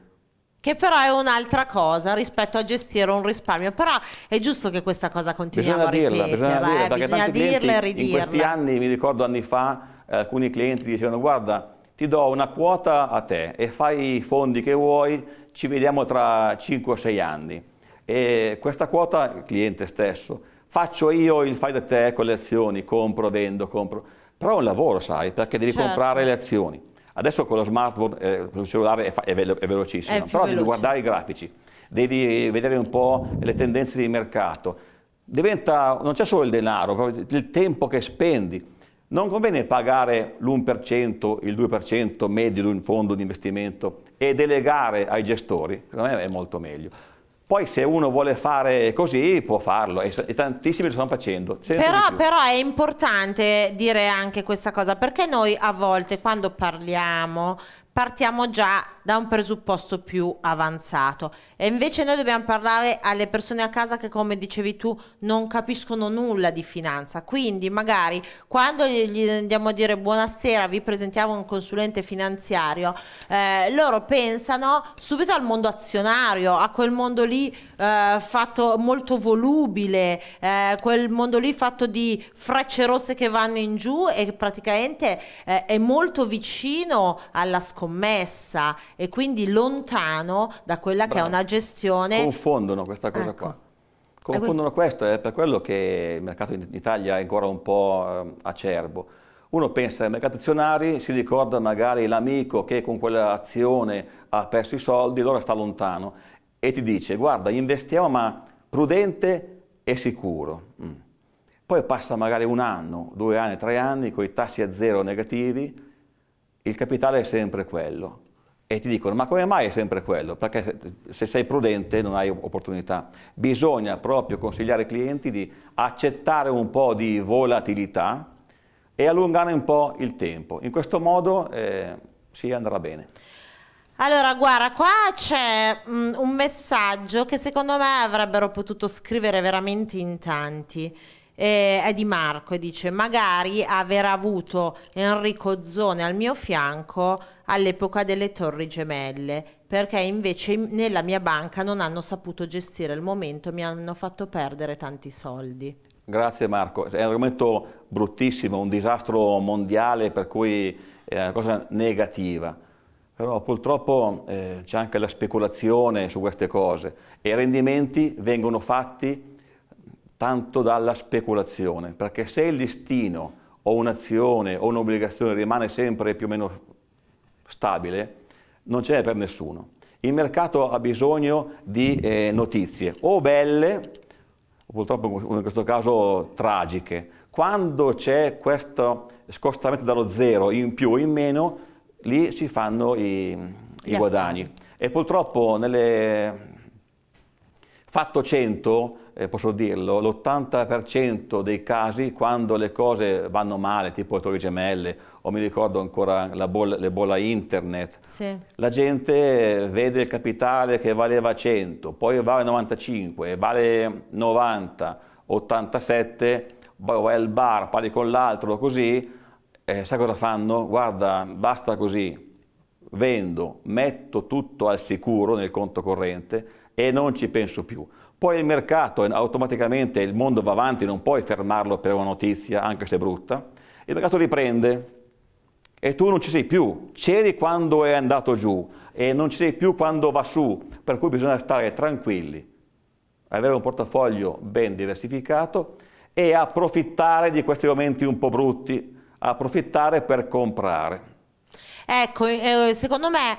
che però è un'altra cosa rispetto a gestire un risparmio. Però è giusto che questa cosa continui a ripeterla, bisogna eh, dirla, eh, bisogna dirla e ridirla. In questi anni, mi ricordo anni fa, alcuni clienti dicevano guarda, ti do una quota a te e fai i fondi che vuoi, ci vediamo tra 5 o 6 anni. E questa quota, il cliente stesso, faccio io il fai da te con le azioni, compro, vendo, compro, però è un lavoro, sai, perché devi certo. comprare le azioni. Adesso con lo smartphone, eh, con il cellulare è, è, velo è velocissimo, è però veloce. devi guardare i grafici, devi vedere un po' le tendenze di mercato. Diventa, non c'è solo il denaro, il tempo che spendi non conviene pagare l'1%, il 2% medio di un fondo di investimento e delegare ai gestori, secondo me è molto meglio. Poi se uno vuole fare così può farlo e, tantissimi lo stanno facendo. Però, però, è importante dire anche questa cosa perché noi a volte quando parliamo partiamo già da un presupposto più avanzato e invece noi dobbiamo parlare alle persone a casa che come dicevi tu non capiscono nulla di finanza quindi magari quando gli andiamo a dire buonasera vi presentiamo un consulente finanziario eh, loro pensano subito al mondo azionario a quel mondo lì eh, fatto molto volubile eh, quel mondo lì fatto di frecce rosse che vanno in giù e praticamente eh, è molto vicino alla scuola scommessa e quindi lontano da quella Bravo. che è una gestione... Confondono questa cosa ecco. qua. Confondono questo, è per quello che il mercato in Italia è ancora un po' ehm, acerbo. Uno pensa ai mercati azionari, si ricorda magari l'amico che con quell'azione ha perso i soldi, allora sta lontano e ti dice guarda investiamo ma prudente e sicuro. Mm. Poi passa magari un anno, due anni, tre anni con i tassi a zero negativi il capitale è sempre quello. E ti dicono, ma come mai è sempre quello? Perché se sei prudente non hai opportunità. Bisogna proprio consigliare ai clienti di accettare un po' di volatilità e allungare un po' il tempo. In questo modo eh, si andrà bene. Allora, guarda, qua c'è mm, un messaggio che secondo me avrebbero potuto scrivere veramente in tanti eh, è di Marco e dice magari aver avuto Enrico Zone al mio fianco all'epoca delle torri gemelle perché invece nella mia banca non hanno saputo gestire il momento mi hanno fatto perdere tanti soldi grazie Marco è un argomento bruttissimo un disastro mondiale per cui è una cosa negativa però purtroppo eh, c'è anche la speculazione su queste cose e i rendimenti vengono fatti tanto dalla speculazione, perché se il destino o un'azione o un'obbligazione rimane sempre più o meno stabile, non ce n'è per nessuno. Il mercato ha bisogno di eh, notizie, o belle, purtroppo in questo caso tragiche. Quando c'è questo scostamento dallo zero in più o in meno, lì si fanno i, i guadagni. E purtroppo nelle... fatto 100 eh, posso dirlo, l'80% dei casi quando le cose vanno male, tipo le torri gemelle, o mi ricordo ancora bolla, le bolla internet, sì. la gente eh, vede il capitale che valeva 100, poi vale 95, vale 90, 87, vai al bar, parli con l'altro, così, eh, sai cosa fanno? Guarda, basta così, vendo, metto tutto al sicuro nel conto corrente e non ci penso più. Poi il mercato automaticamente, il mondo va avanti, non puoi fermarlo per una notizia, anche se brutta. Il mercato riprende e tu non ci sei più, c'eri quando è andato giù e non ci sei più quando va su, per cui bisogna stare tranquilli, avere un portafoglio ben diversificato e approfittare di questi momenti un po' brutti, approfittare per comprare. Ecco, eh, secondo me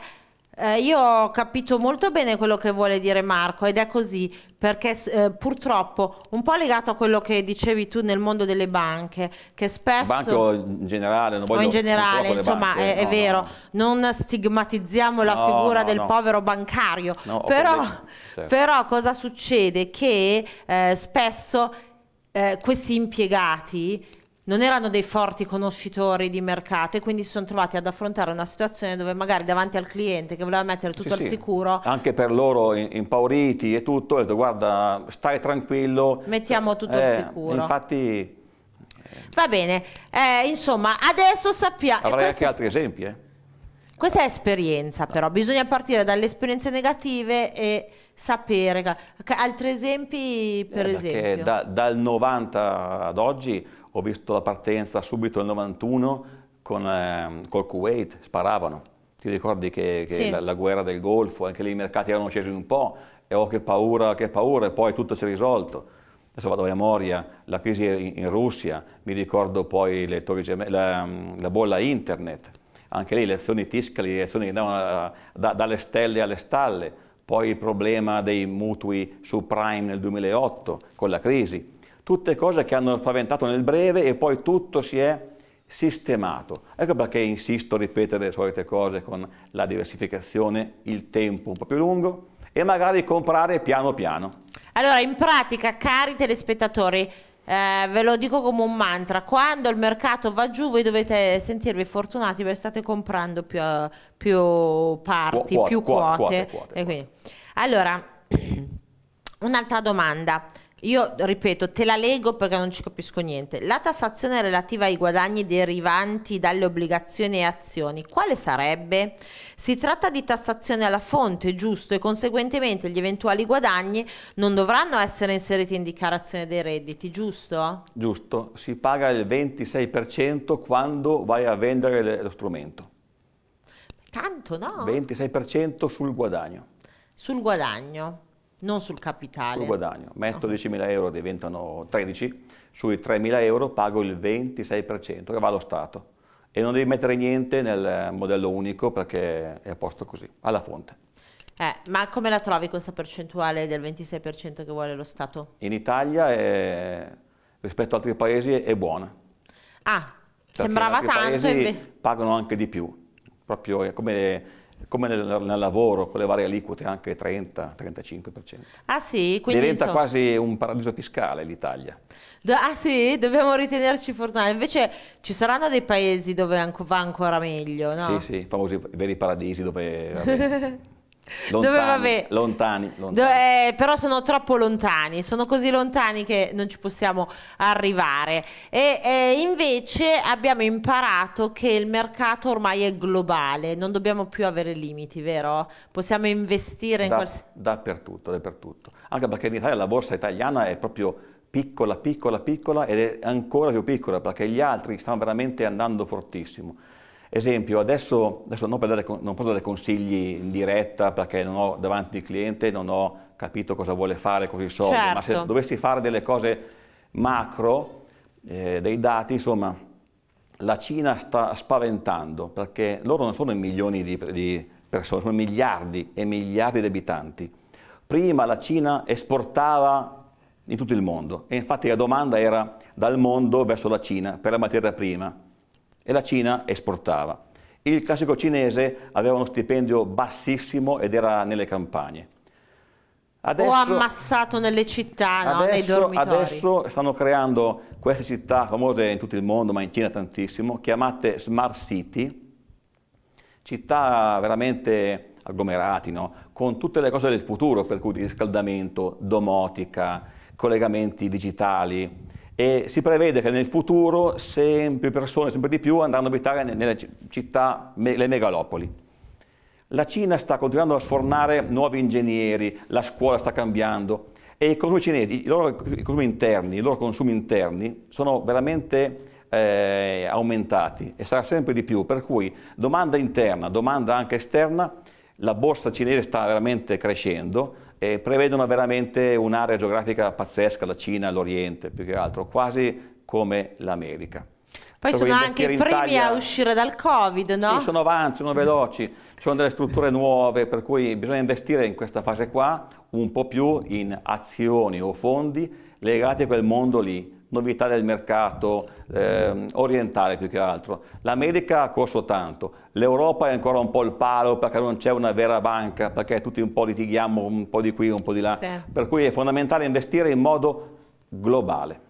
eh, io ho capito molto bene quello che vuole dire Marco ed è così perché eh, purtroppo un po' legato a quello che dicevi tu nel mondo delle banche che spesso banche in generale non voglio, o in generale insomma banche, eh, è, no, vero no. non stigmatizziamo no, la figura del povero bancario però, certo. però, cosa succede che eh, spesso eh, questi impiegati non erano dei forti conoscitori di mercato e quindi si sono trovati ad affrontare una situazione dove magari davanti al cliente che voleva mettere tutto sì, al sì. sicuro anche per loro impauriti e tutto, ho detto guarda stai tranquillo mettiamo tutto eh, al sicuro infatti eh, va bene, eh, insomma adesso sappiamo avrei questa... anche altri esempi eh. questa è esperienza però bisogna partire dalle esperienze negative e sapere altri esempi per eh, esempio da, dal 90 ad oggi ho visto la partenza subito nel 91 con, eh, col Kuwait, sparavano. Ti ricordi che, che sì. la, la, guerra del Golfo, anche lì i mercati erano scesi un po', e oh che paura, che paura, e poi tutto si è risolto. Adesso vado a memoria, la crisi in, in Russia, mi ricordo poi gemelle, la, mm, la, bolla internet, anche lì le azioni Tiscali, le azioni che andavano eh, da, dalle stelle alle stalle, poi il problema dei mutui subprime nel 2008 con la crisi, tutte cose che hanno spaventato nel breve e poi tutto si è sistemato. Ecco perché insisto a ripetere le solite cose con la diversificazione, il tempo un po' più lungo e magari comprare piano piano. Allora, in pratica, cari telespettatori, eh, ve lo dico come un mantra, quando il mercato va giù voi dovete sentirvi fortunati perché state comprando più, più parti, Quo, quote, più quote. quote, quote, quote allora, un'altra domanda. Io ripeto, te la leggo perché non ci capisco niente. La tassazione relativa ai guadagni derivanti dalle obbligazioni e azioni, quale sarebbe? Si tratta di tassazione alla fonte, giusto, e conseguentemente gli eventuali guadagni non dovranno essere inseriti in dichiarazione dei redditi, giusto? Giusto, si paga il 26% quando vai a vendere lo strumento. Tanto no? 26% sul guadagno. Sul guadagno. Non sul capitale. Sul guadagno. Metto no. 10.000 euro, diventano 13. Sui 3.000 euro pago il 26% che va allo Stato. E non devi mettere niente nel modello unico perché è a posto così, alla fonte. Eh, ma come la trovi questa percentuale del 26% che vuole lo Stato? In Italia, è, rispetto ad altri paesi, è buona. Ah, perché sembrava tanto. Paesi pagano anche di più, proprio come come nel, nel, lavoro, con le varie aliquote anche 30-35%. Ah sì? Quindi Diventa so. quasi un paradiso fiscale l'Italia. ah sì? Dobbiamo ritenerci fortunati. Invece ci saranno dei paesi dove va ancora meglio, no? Sì, sì, i famosi veri paradisi dove... Lontani, Dove, vabbè, lontani, lontani. Dove, eh, però sono troppo lontani, sono così lontani che non ci possiamo arrivare. E eh, invece abbiamo imparato che il mercato ormai è globale, non dobbiamo più avere limiti, vero? Possiamo investire in da, qualsiasi... Dappertutto, dappertutto. Anche perché in Italia la borsa italiana è proprio piccola, piccola, piccola ed è ancora più piccola perché gli altri stanno veramente andando fortissimo. Esempio, adesso, adesso non, dare, non, posso dare consigli in diretta perché non ho davanti il cliente, non ho capito cosa vuole fare, così so, certo. ma se certo. dovessi fare delle cose macro, eh, dei dati, insomma, la Cina sta spaventando perché loro non sono milioni di, di persone, sono miliardi e miliardi di abitanti. Prima la Cina esportava in tutto il mondo e infatti la domanda era dal mondo verso la Cina per la materia prima e la Cina esportava. Il classico cinese aveva uno stipendio bassissimo ed era nelle campagne. Adesso, o ammassato nelle città, adesso, no? nei dormitori. Adesso stanno creando queste città famose in tutto il mondo, ma in Cina tantissimo, chiamate smart city, città veramente agglomerati, no? con tutte le cose del futuro, per cui riscaldamento, domotica, collegamenti digitali e si prevede che nel futuro sempre più persone, sempre di più, andranno a abitare nelle città, le megalopoli. La Cina sta continuando a sfornare nuovi ingegneri, la scuola sta cambiando e i consumi cinesi, i loro consumi interni, i loro consumi interni sono veramente eh, aumentati e sarà sempre di più, per cui domanda interna, domanda anche esterna, la borsa cinese sta veramente crescendo, eh, prevedono veramente un'area geografica pazzesca, la Cina, l'Oriente più che altro, quasi come l'America. Poi per sono anche i primi Italia, a uscire dal Covid, no? Sì, sono avanti, sono veloci, ci sono delle strutture nuove, per cui bisogna investire in questa fase qua un po' più in azioni o fondi legati a quel mondo lì novità del mercato eh, orientale più che altro. L'America ha corso tanto, l'Europa è ancora un po' il palo perché non c'è una vera banca, perché tutti un po' litighiamo un po' di qui, un po' di là. Sì. Per cui è fondamentale investire in modo globale.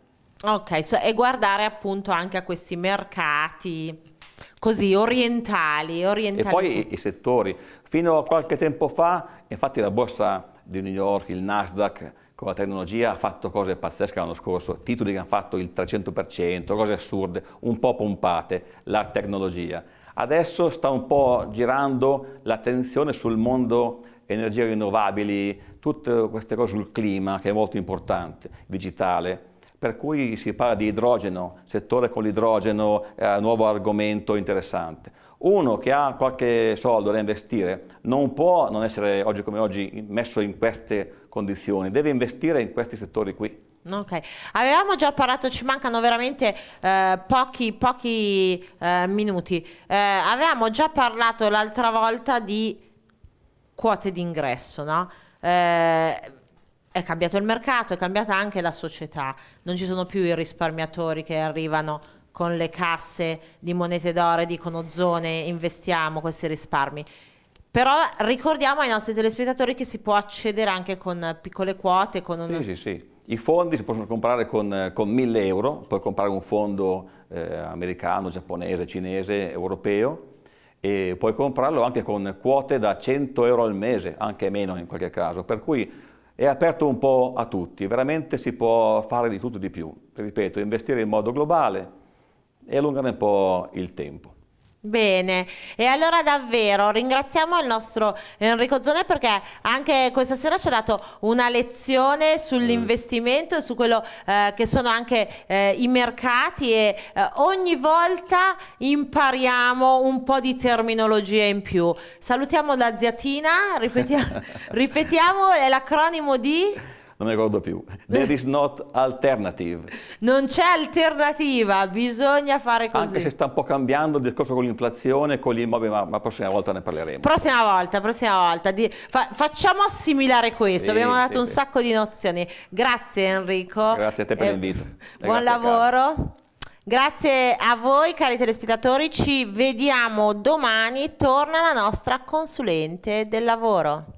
Ok, cioè, e guardare appunto anche a questi mercati così orientali, orientali. E poi i, i settori. Fino a qualche tempo fa, infatti la borsa di New York, il Nasdaq, con la tecnologia ha fatto cose pazzesche l'anno scorso, titoli che hanno fatto il 300%, cose assurde, un po' pompate, la tecnologia. Adesso sta un po' girando l'attenzione sul mondo energie rinnovabili, tutte queste cose sul clima che è molto importante, digitale. Per cui si parla di idrogeno, settore con l'idrogeno, eh, nuovo argomento interessante uno che ha qualche soldo da investire non può non essere oggi come oggi messo in queste condizioni, deve investire in questi settori qui. Ok, avevamo già parlato, ci mancano veramente eh, pochi, pochi eh, minuti, eh, avevamo già parlato l'altra volta di quote d'ingresso, no? Eh, è cambiato il mercato, è cambiata anche la società, non ci sono più i risparmiatori che arrivano con le casse di monete d'oro e dicono zone, investiamo questi risparmi. Però ricordiamo ai nostri telespettatori che si può accedere anche con piccole quote. Con un... Sì, sì, sì. I fondi si possono comprare con, eh, con 1000 euro, puoi comprare un fondo eh, americano, giapponese, cinese, europeo e puoi comprarlo anche con quote da 100 euro al mese, anche meno in qualche caso, per cui è aperto un po' a tutti, veramente si può fare di tutto e di più. Ripeto, investire in modo globale, e allungare un po' il tempo. Bene, e allora davvero ringraziamo il nostro Enrico Zone perché anche questa sera ci ha dato una lezione sull'investimento e su quello eh, che sono anche eh, i mercati e eh, ogni volta impariamo un po' di terminologia in più. Salutiamo la ziatina, ripetiamo, ripetiamo l'acronimo di non mi ricordo più. There is not alternative. Non c'è alternativa, bisogna fare così. Anche se sta un po' cambiando il discorso con l'inflazione, con gli immobili, ma la prossima volta ne parleremo. Prossima volta, prossima volta. Di, fa, facciamo assimilare questo, sì, abbiamo dato sì, un sacco di nozioni. Grazie Enrico. Grazie a te per eh, l'invito. Buon lavoro. Grazie a voi cari telespettatori, ci vediamo domani, torna la nostra consulente del lavoro.